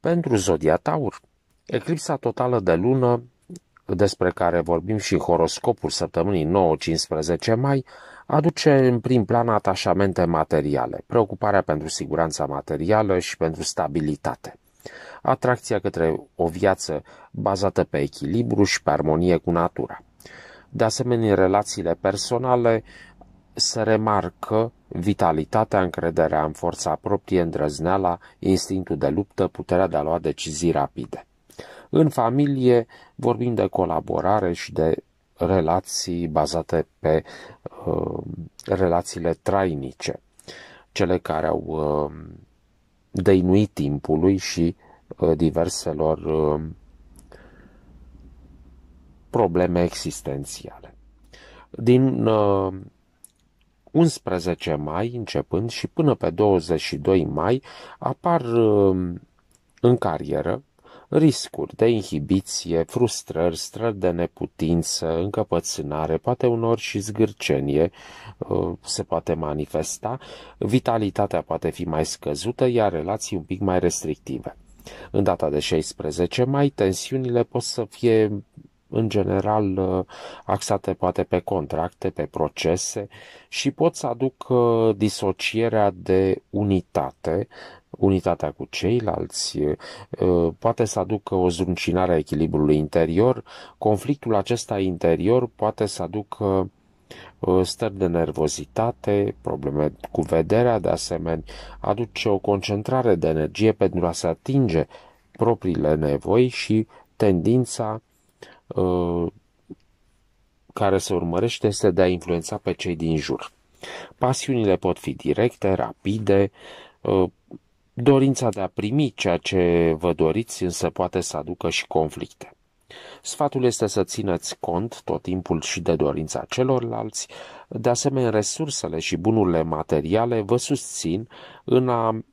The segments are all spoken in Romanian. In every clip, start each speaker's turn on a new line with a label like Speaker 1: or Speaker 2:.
Speaker 1: Pentru zodia Taur, eclipsa totală de lună, despre care vorbim și în horoscopul săptămânii 9-15 mai, aduce în prim plan atașamente materiale, preocuparea pentru siguranța materială și pentru stabilitate atracția către o viață bazată pe echilibru și pe armonie cu natura. De asemenea, relațiile personale se remarcă vitalitatea, încrederea în forța proprie, îndrăzneala, instinctul de luptă, puterea de a lua decizii rapide. În familie vorbim de colaborare și de relații bazate pe uh, relațiile trainice, cele care au uh, dăinuit timpului și uh, diverselor uh, probleme existențiale. Din uh, 11 mai începând și până pe 22 mai apar um, în carieră riscuri de inhibiție, frustrări, strări de neputință, încăpățânare, poate unor și zgârcenie uh, se poate manifesta, vitalitatea poate fi mai scăzută, iar relații un pic mai restrictive. În data de 16 mai, tensiunile pot să fie în general uh, axate poate pe contracte, pe procese și pot să aduc uh, disocierea de unitate, unitatea cu ceilalți, uh, poate să aducă o zruncinare a echilibrului interior, conflictul acesta interior poate să aducă stări de nervozitate, probleme cu vederea, de asemenea, aduce o concentrare de energie pentru a se atinge propriile nevoi și tendința Uh, care se urmărește este de a influența pe cei din jur. Pasiunile pot fi directe, rapide, uh, dorința de a primi ceea ce vă doriți însă poate să aducă și conflicte. Sfatul este să țineți cont tot timpul și de dorința celorlalți, de asemenea resursele și bunurile materiale vă susțin în a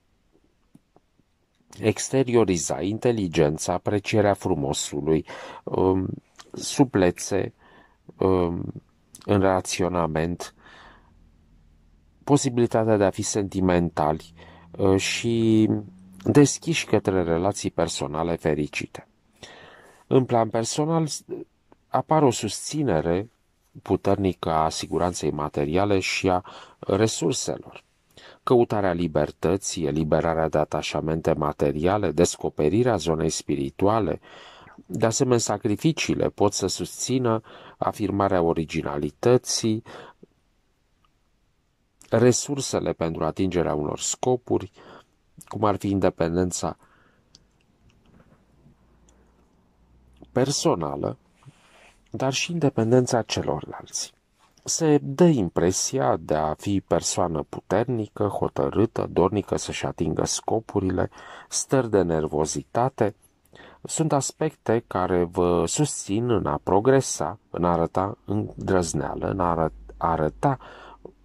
Speaker 1: exterioriza inteligența, aprecierea frumosului, um, suplețe um, în raționament, posibilitatea de a fi sentimentali uh, și deschiși către relații personale fericite. În plan personal, apar o susținere puternică a siguranței materiale și a resurselor. Căutarea libertății, eliberarea de atașamente materiale, descoperirea zonei spirituale, de asemenea, sacrificiile pot să susțină afirmarea originalității, resursele pentru atingerea unor scopuri, cum ar fi independența personală, dar și independența celorlalți. Se dă impresia de a fi persoană puternică, hotărâtă, dornică să-și atingă scopurile, stări de nervozitate – sunt aspecte care vă susțin în a progresa, în a arăta îndrăzneală, în a arăta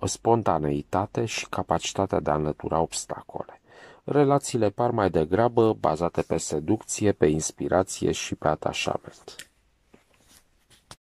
Speaker 1: spontaneitate și capacitatea de a înlătura obstacole. Relațiile par mai degrabă bazate pe seducție, pe inspirație și pe atașament.